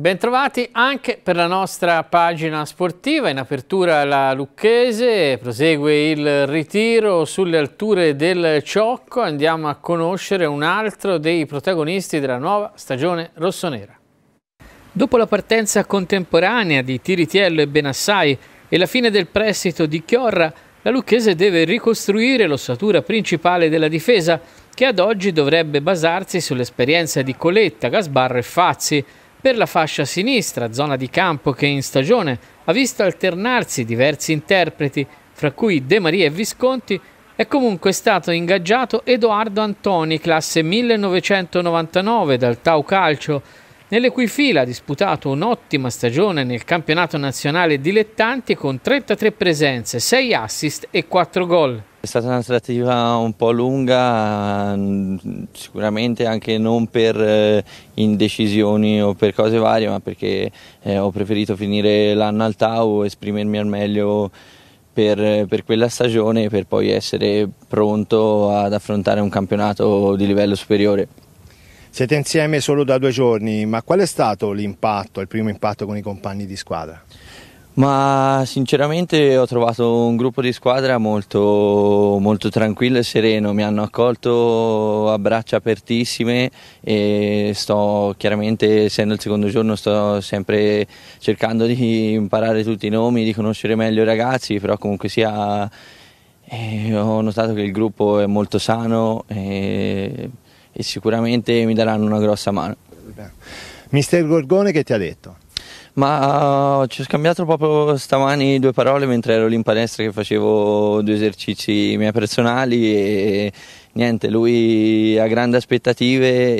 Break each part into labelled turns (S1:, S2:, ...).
S1: Bentrovati anche per la nostra pagina sportiva, in apertura la Lucchese, prosegue il ritiro sulle alture del Ciocco, andiamo a conoscere un altro dei protagonisti della nuova stagione rossonera. Dopo la partenza contemporanea di Tiritiello e Benassai, e la fine del prestito di Chiorra, la Lucchese deve ricostruire l'ossatura principale della difesa, che ad oggi dovrebbe basarsi sull'esperienza di Coletta, Gasbarro e Fazzi. Per la fascia sinistra, zona di campo che in stagione ha visto alternarsi diversi interpreti, fra cui De Maria e Visconti, è comunque stato ingaggiato Edoardo Antoni, classe 1999 dal Tau Calcio, nelle cui fila ha disputato un'ottima stagione nel campionato nazionale dilettanti con 33 presenze, 6 assist e 4 gol.
S2: È stata una trattativa un po' lunga, mm, sicuramente anche non per eh, indecisioni o per cose varie, ma perché eh, ho preferito finire l'anno al Tau, esprimermi al meglio per, per, quella stagione per poi essere pronto ad affrontare un campionato di livello superiore. Siete insieme solo da due giorni, ma qual è stato l'impatto, il primo impatto con i compagni di squadra? Ma sinceramente ho trovato un gruppo di squadra molto, molto, tranquillo e sereno, mi hanno accolto a braccia apertissime e sto chiaramente, essendo il secondo giorno, sto sempre cercando di imparare tutti i nomi, di conoscere meglio i ragazzi, però comunque sia eh, ho notato che il gruppo è molto sano. E e sicuramente mi daranno una grossa mano.
S3: Mister Gorgone
S2: che ti ha detto? Ma uh, ci ho scambiato proprio stamani due parole mentre ero lì in palestra che facevo due esercizi miei personali e niente, lui ha grandi aspettative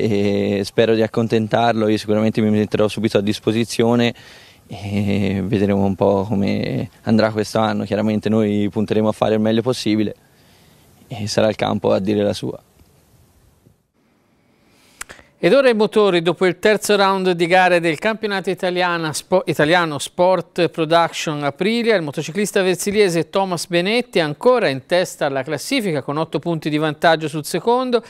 S2: e spero di accontentarlo, io sicuramente mi metterò subito a disposizione e vedremo un po' come andrà questo anno, chiaramente noi punteremo a fare il meglio possibile e sarà il campo a dire la sua.
S1: Ed ora i motori dopo il terzo round di gare del campionato italiano, Sp italiano Sport Production Aprilia. Il motociclista versiliese Thomas Benetti ancora in testa alla classifica con 8 punti di vantaggio sul secondo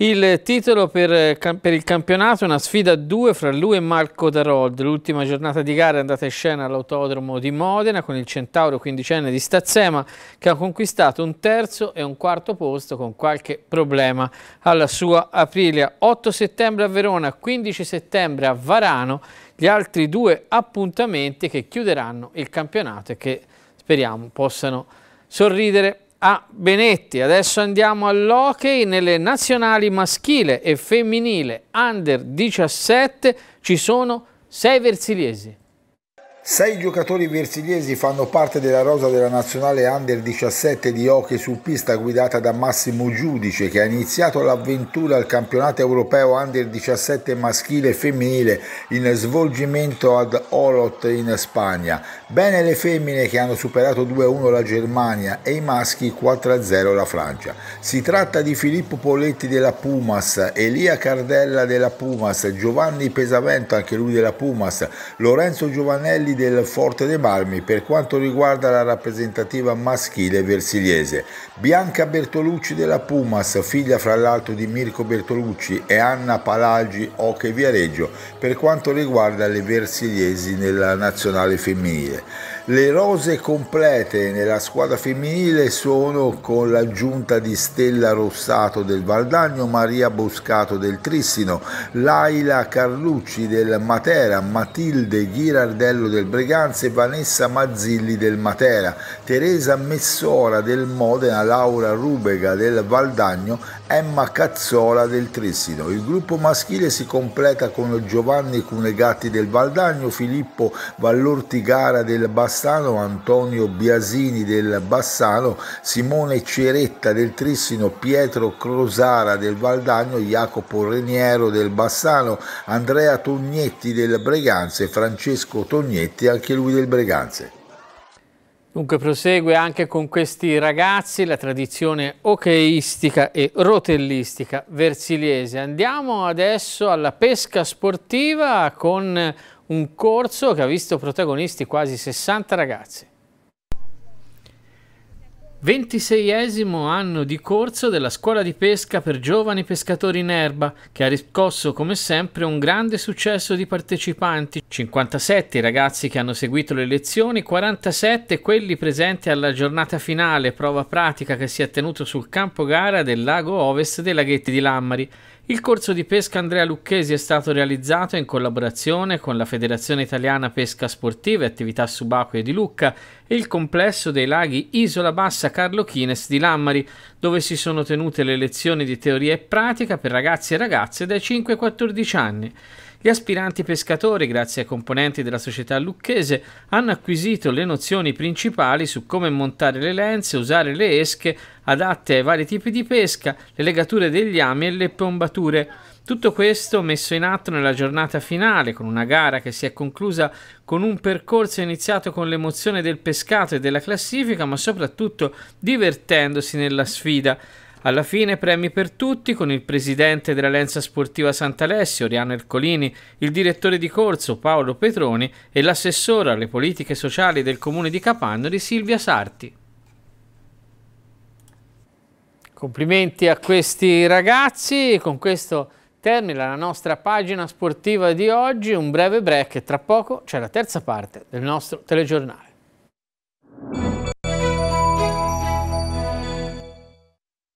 S1: il titolo per, eh, per il campionato è una sfida a due fra lui e Marco Darold. L'ultima giornata di gara è andata in scena all'autodromo di Modena con il centauro quindicenne di Stazzema che ha conquistato un terzo e un quarto posto con qualche problema alla sua Aprilia. 8 settembre a Verona, 15 settembre a Varano, gli altri due appuntamenti che chiuderanno il campionato e che speriamo possano sorridere a Benetti. Adesso andiamo all'hockey nelle nazionali maschile e femminile under 17 ci sono sei versiliesi.
S3: Sei giocatori versiliesi fanno parte della rosa della nazionale under 17 di hockey su pista guidata da Massimo Giudice che ha iniziato l'avventura al campionato europeo under 17 maschile e femminile in svolgimento ad Olot in Spagna. Bene le femmine che hanno superato 2-1 la Germania e i maschi 4-0 la Francia. Si tratta di Filippo Poletti della Pumas, Elia Cardella della Pumas, Giovanni Pesavento anche lui della Pumas, Lorenzo Giovanelli del Forte dei Marmi per quanto riguarda la rappresentativa maschile versiliese. Bianca Bertolucci della Pumas, figlia fra l'altro di Mirko Bertolucci e Anna Palagi Oche Viareggio per quanto riguarda le versiliesi nella nazionale femminile. Le rose complete nella squadra femminile sono con l'aggiunta di Stella Rossato del Valdagno, Maria Boscato del Trissino, Laila Carlucci del Matera, Matilde Ghirardello del Breganza e Vanessa Mazzilli del Matera, Teresa Messora del Modena, Laura Rubega del Valdagno, Emma Cazzola del Trissino. Il gruppo maschile si completa con Giovanni Cunegatti del Valdagno, Filippo Vallortigara del Bassano, Bassano, Antonio Biasini del Bassano, Simone Ceretta del Trissino, Pietro Crosara del Valdagno, Jacopo Reniero del Bassano, Andrea Tognetti del Breganze, Francesco Tognetti anche lui del Breganze.
S1: Dunque prosegue anche con questi ragazzi la tradizione hockeyistica e rotellistica versiliese. Andiamo adesso alla pesca sportiva con un corso che ha visto protagonisti quasi 60 ragazzi. 26esimo anno di corso della scuola di pesca per giovani pescatori in erba, che ha riscosso come sempre un grande successo di partecipanti. 57 i ragazzi che hanno seguito le lezioni, 47 quelli presenti alla giornata finale, prova pratica che si è tenuto sul campo gara del lago ovest dei laghetti di Lammari. Il corso di pesca Andrea Lucchesi è stato realizzato in collaborazione con la Federazione Italiana Pesca Sportiva e Attività Subacquee di Lucca e il complesso dei laghi Isola Bassa Carlo Chines di Lammari, dove si sono tenute le lezioni di teoria e pratica per ragazzi e ragazze dai 5 ai 14 anni. Gli aspiranti pescatori, grazie ai componenti della società lucchese, hanno acquisito le nozioni principali su come montare le lenze, usare le esche adatte ai vari tipi di pesca, le legature degli ami e le pombature. Tutto questo messo in atto nella giornata finale, con una gara che si è conclusa con un percorso iniziato con l'emozione del pescato e della classifica, ma soprattutto divertendosi nella sfida. Alla fine premi per tutti con il presidente della Lenza Sportiva Sant'Alessio, Riano Ercolini, il direttore di corso Paolo Petroni e l'assessora alle politiche sociali del comune di Capannori Silvia Sarti. Complimenti a questi ragazzi, con questo termina la nostra pagina sportiva di oggi, un breve break e tra poco c'è la terza parte del nostro telegiornale.